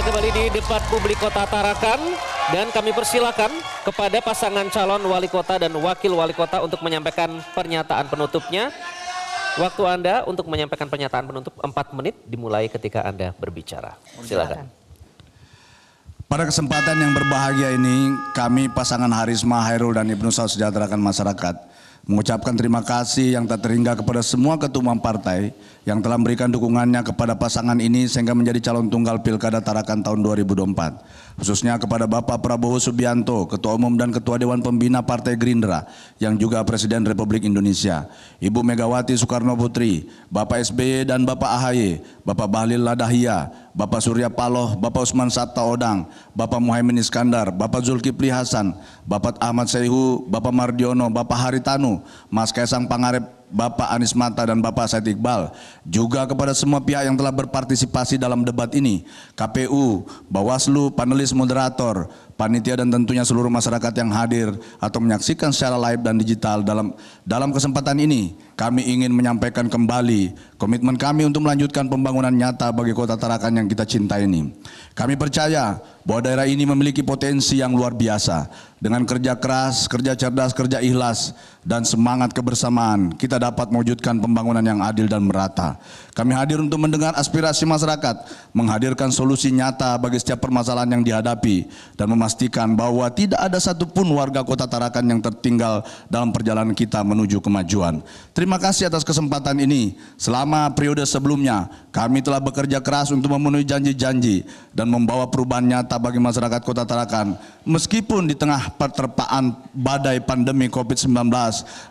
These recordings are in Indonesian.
kami kembali di depan publik kota Tarakan dan kami persilakan kepada pasangan calon wali kota dan wakil wali kota untuk menyampaikan pernyataan penutupnya. Waktu Anda untuk menyampaikan pernyataan penutup 4 menit dimulai ketika Anda berbicara. Silakan. Pada kesempatan yang berbahagia ini, kami pasangan Harisma Hairul dan Ibnu Saud sejahterakan masyarakat mengucapkan terima kasih yang tak terhingga kepada semua ketua partai yang telah memberikan dukungannya kepada pasangan ini sehingga menjadi calon tunggal Pilkada Tarakan tahun 2024. Khususnya kepada Bapak Prabowo Subianto, Ketua Umum dan Ketua Dewan Pembina Partai Gerindra yang juga Presiden Republik Indonesia, Ibu Megawati Soekarno Putri, Bapak SBY dan Bapak AHY, Bapak Bahlil Ladahia, Bapak Surya Paloh, Bapak Usman Sabta Odang, Bapak Muhammad Iskandar, Bapak Zulkifli Hasan, Bapak Ahmad Seihu, Bapak Mardiono, Bapak Haritanu, Mas Kaisang Pangarep Bapak Anies Mata dan Bapak Said Iqbal, juga kepada semua pihak yang telah berpartisipasi dalam debat ini, KPU, Bawaslu, panelis moderator, panitia dan tentunya seluruh masyarakat yang hadir atau menyaksikan secara live dan digital dalam dalam kesempatan ini, kami ingin menyampaikan kembali komitmen kami untuk melanjutkan pembangunan nyata bagi Kota Tarakan yang kita cinta ini. Kami percaya bahwa daerah ini memiliki potensi yang luar biasa dengan kerja keras, kerja cerdas, kerja ikhlas, dan semangat kebersamaan, kita dapat mewujudkan pembangunan yang adil dan merata. Kami hadir untuk mendengar aspirasi masyarakat, menghadirkan solusi nyata bagi setiap permasalahan yang dihadapi, dan memastikan bahwa tidak ada satupun warga kota Tarakan yang tertinggal dalam perjalanan kita menuju kemajuan. Terima kasih atas kesempatan ini. Selama periode sebelumnya, kami telah bekerja keras untuk memenuhi janji-janji dan membawa perubahan nyata bagi masyarakat kota Tarakan, meskipun di tengah Perterpaan badai pandemi COVID-19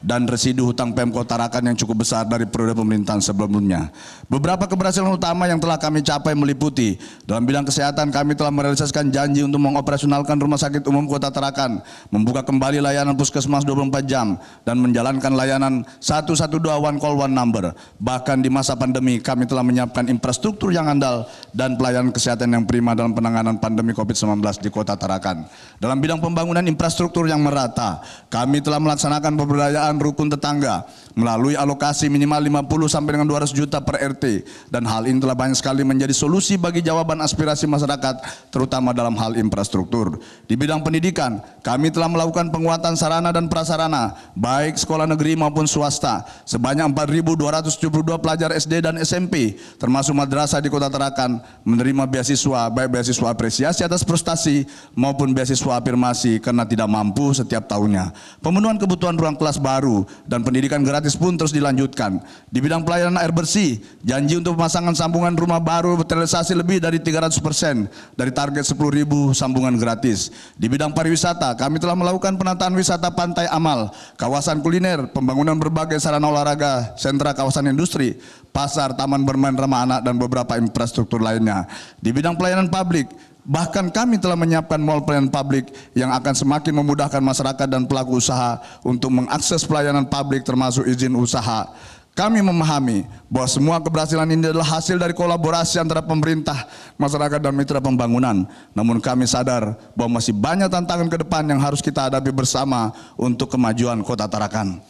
dan residu hutang Pemko Tarakan yang cukup besar dari periode pemerintahan sebelumnya. Beberapa keberhasilan utama yang telah kami capai meliputi, dalam bidang kesehatan kami telah merealisasikan janji untuk mengoperasionalkan Rumah Sakit Umum Kota Tarakan, membuka kembali layanan puskesmas 24 jam, dan menjalankan layanan 112 One Call One Number. Bahkan di masa pandemi kami telah menyiapkan infrastruktur yang andal dan pelayanan kesehatan yang prima dalam penanganan pandemi COVID-19 di Kota Tarakan. Dalam bidang pembangunan infrastruktur yang merata. Kami telah melaksanakan pemberdayaan rukun tetangga melalui alokasi minimal 50 sampai dengan 200 juta per RT dan hal ini telah banyak sekali menjadi solusi bagi jawaban aspirasi masyarakat terutama dalam hal infrastruktur. Di bidang pendidikan, kami telah melakukan penguatan sarana dan prasarana baik sekolah negeri maupun swasta sebanyak 4.272 pelajar SD dan SMP termasuk madrasah di Kota Tarakan menerima beasiswa baik beasiswa apresiasi atas prestasi maupun beasiswa afirmasi karena karena tidak mampu setiap tahunnya. Pemenuhan kebutuhan ruang kelas baru dan pendidikan gratis pun terus dilanjutkan. Di bidang pelayanan air bersih, janji untuk pemasangan sambungan rumah baru terrealisasi lebih dari 300 persen dari target 10 ribu sambungan gratis. Di bidang pariwisata, kami telah melakukan penataan wisata pantai amal, kawasan kuliner, pembangunan berbagai sarana olahraga, sentra kawasan industri, pasar, taman bermain ramah anak, dan beberapa infrastruktur lainnya. Di bidang pelayanan publik, Bahkan kami telah menyiapkan mall pelayanan publik yang akan semakin memudahkan masyarakat dan pelaku usaha untuk mengakses pelayanan publik termasuk izin usaha. Kami memahami bahwa semua keberhasilan ini adalah hasil dari kolaborasi antara pemerintah, masyarakat, dan mitra pembangunan. Namun kami sadar bahwa masih banyak tantangan ke depan yang harus kita hadapi bersama untuk kemajuan kota Tarakan.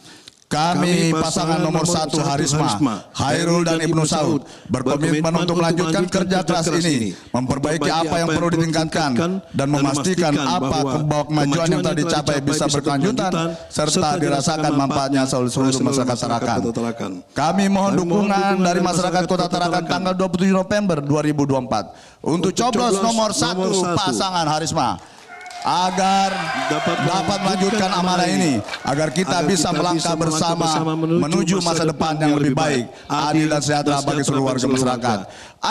Kami pasangan nomor satu Harisma, Hairul dan Ibnu Saud berkomitmen untuk melanjutkan kerja keras ini, memperbaiki apa yang perlu ditingkatkan, dan memastikan apa bahwa kemajuan yang telah dicapai bisa berkelanjutan serta dirasakan manfaatnya seluruh masyarakat Tarakan. Kami mohon dukungan dari masyarakat Kota Tarakan tanggal 27 November 2024 untuk coblos nomor satu pasangan Harisma agar dapat, dapat melanjutkan amanah ini agar kita agar bisa kita melangkah bisa bersama, bersama menuju masa depan yang lebih baik adil dan sejahtera bagi seluruh warga masyarakat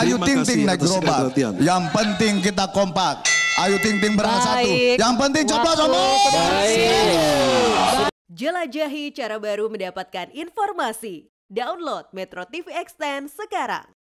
ayo ting ting naik gerobak yang penting kita kompak ayo ting ting bersatu yang penting coba-coba. jelajahi cara baru mendapatkan informasi download Metro TV Extend sekarang